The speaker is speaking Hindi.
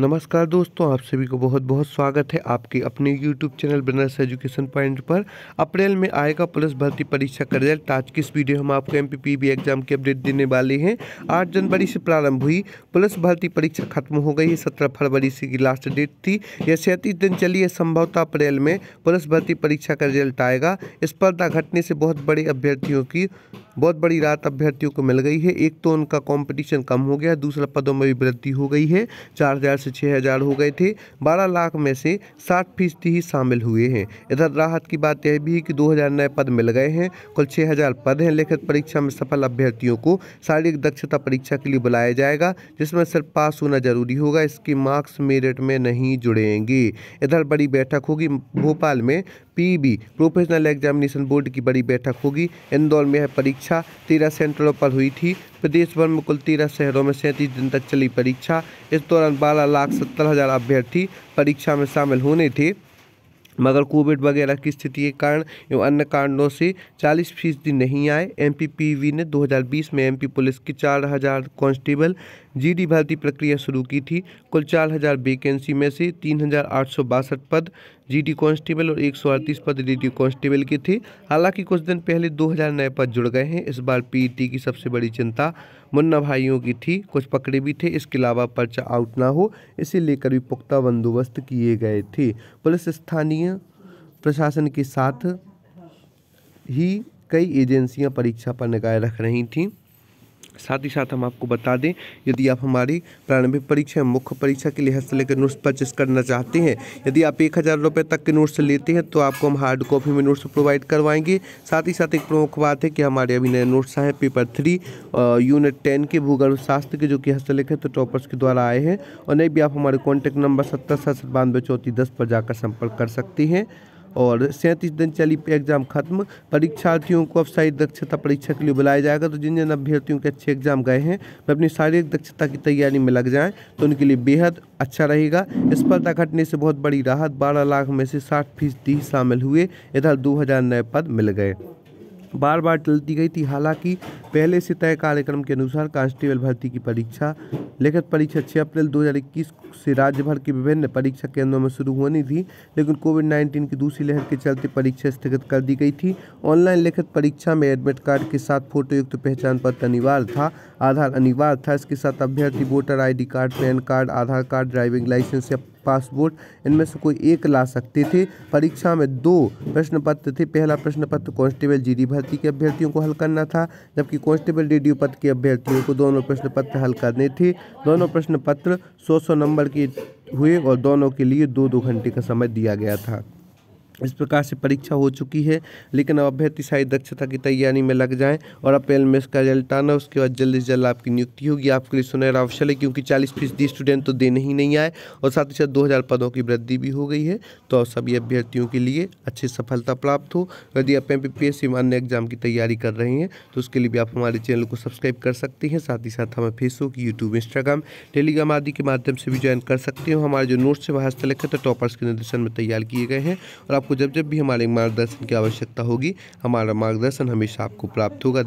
नमस्कार दोस्तों आप सभी को बहुत बहुत स्वागत है आपके अपने YouTube channel Banaras education point पर अप्रैल में आएगा पुलिस भर्ती परीक्षा का रिजल्ट आज की इस वीडियो हम आपको एम पी एग्जाम की अपडेट देने वाले हैं 8 जनवरी से प्रारंभ हुई पुलिस भर्ती परीक्षा खत्म हो गई है सत्रह फरवरी से की लास्ट डेट थी यह सैंतीस दिन चली है संभवतः अप्रैल में पुलिस भर्ती परीक्षा का रिजल्ट आएगा स्पर्धा घटने से बहुत बड़े अभ्यर्थियों की बहुत बड़ी राहत अभ्यर्थियों को मिल गई है एक तो उनका कंपटीशन कम हो गया दूसरा पदों में भी वृद्धि हो गई है चार हज़ार से छः हज़ार हो गए थे बारह लाख में से साठ फीसदी ही शामिल हुए हैं इधर राहत की बात यह भी है कि दो हज़ार नए पद मिल गए हैं कुल छः हज़ार पद हैं लिखित परीक्षा में सफल अभ्यर्थियों को शारीरिक दक्षता परीक्षा के लिए बुलाया जाएगा जिसमें सिर्फ पास होना जरूरी होगा इसके मार्क्स मेरिट में नहीं जुड़ेंगे इधर बड़ी बैठक होगी भोपाल में पीबी प्रोफेशनल एग्जामिनेशन बोर्ड की बड़ी बैठक होगी इंदौर में यह परीक्षा तेरह सेंटरों पर हुई थी प्रदेश भर में कुल तेरह शहरों में सैंतीस दिन तक चली परीक्षा इस दौरान बारह लाख सत्तर हजार अभ्यर्थी परीक्षा में शामिल होने थे मगर कोविड वगैरह की स्थिति के कारण एवं अन्य कारणों से 40 फीसदी नहीं आए एम ने 2020 में एमपी पुलिस की 4000 कांस्टेबल जीडी भर्ती प्रक्रिया शुरू की थी कुल चार हज़ार वैकेंसी में से तीन हज़ार आठ सौ बासठ पद जीडी कांस्टेबल और एक सौ अड़तीस पद डीडी कांस्टेबल के थे हालांकि कुछ दिन पहले दो हज़ार नए पद जुड़ गए हैं इस बार पीईटी की सबसे बड़ी चिंता मुन्ना भाइयों की थी कुछ पकड़े भी थे इसके अलावा पर्चा आउट ना हो इसे लेकर भी पुख्ता बंदोबस्त किए गए थे पुलिस स्थानीय प्रशासन के साथ ही कई एजेंसियां परीक्षा पर निगाह रख रही थीं साथ ही साथ हम आपको बता दें यदि आप हमारी प्रारंभिक परीक्षा मुख्य परीक्षा के लिए हस्त लेकर नोट्स परचेस करना चाहते हैं यदि आप एक हज़ार रुपये तक के नोट्स लेते हैं तो आपको हम हार्ड कॉपी में नोट्स प्रोवाइड करवाएंगे साथ ही साथ एक प्रमुख बात है कि हमारे अभी नए नोट्स आए पेपर थ्री यूनिट टेन के भूगर्भ शास्त्र के जो कि हस्त है तो टॉपर्स के द्वारा आए हैं और नहीं भी आप हमारे कॉन्टैक्ट नंबर सत्तर सत्तर बानवे दस पर जाकर संपर्क कर सकती हैं और सैंतीस दिन चली एग्ज़ाम खत्म परीक्षार्थियों को अब शारीरिक दक्षता परीक्षा के लिए बुलाया जाएगा तो जिन जिन अभ्यर्थियों के अच्छे एग्ज़ाम गए हैं वे अपनी शारीरिक दक्षता की तैयारी में लग जाएँ तो उनके लिए बेहद अच्छा रहेगा स्पर्धा घटने से बहुत बड़ी राहत बारह लाख में से साठ फीसदी शामिल हुए इधर दो नए पद मिल गए बार बार टलती गई थी हालांकि पहले से तय कार्यक्रम के अनुसार कांस्टेबल भर्ती की परीक्षा लिखित परीक्षा 6 अप्रैल 2021 से राज्य भर के विभिन्न परीक्षा केंद्रों में शुरू होनी थी लेकिन कोविड 19 की दूसरी लहर के चलते परीक्षा स्थगित कर दी गई थी ऑनलाइन लिखित परीक्षा में एडमिट कार्ड के साथ फोटोयुक्त पहचान पत्र अनिवार्य था आधार अनिवार्य था इसके साथ अभ्यर्थी voter I card PAN card Aadhaar card driving licence या पासपोर्ट इनमें से कोई एक ला सकते थे परीक्षा में दो प्रश्न पत्र थे पहला प्रश्न पत्र कांस्टेबल डी भर्ती के अभ्यर्थियों को हल करना था जबकि कांस्टेबल डी पद के अभ्यर्थियों को दोनों प्रश्न पत्र हल करने थे दोनों प्रश्न पत्र सौ सौ नंबर के हुए और दोनों के लिए दो दो घंटे का समय दिया गया था इस प्रकार से परीक्षा हो चुकी है लेकिन अब अभ्यर्थी सारी दक्षता की तैयारी में लग जाएं और अप्रैल में इसका रिजल्ट आना उसके बाद जल्द से जल्द आपकी नियुक्ति होगी आपके लिए सुनहरा अवसर है क्योंकि चालीस फीसदी स्टूडेंट तो देने ही नहीं आए और साथ ही साथ दो हज़ार पदों की वृद्धि भी हो गई है तो सभी अभ्यर्थियों के लिए अच्छी सफलता प्राप्त हो यदि आप एम पी अन्य एग्जाम की तैयारी कर रहे हैं तो उसके लिए भी आप हमारे चैनल को सब्सक्राइब कर सकते हैं साथ ही साथ हमें फेसबुक यूट्यूब इंस्टाग्राम टेलीग्राम आदि के माध्यम से भी ज्वाइन कर सकते हो हमारे जो नोट्स है वहाँ से लिखे तो टॉपर्स के निर्देशन में तैयार किए गए हैं और आप आपको जब जब भी हमारे मार्गदर्शन की आवश्यकता होगी हमारा मार्गदर्शन हमेशा आपको प्राप्त होगा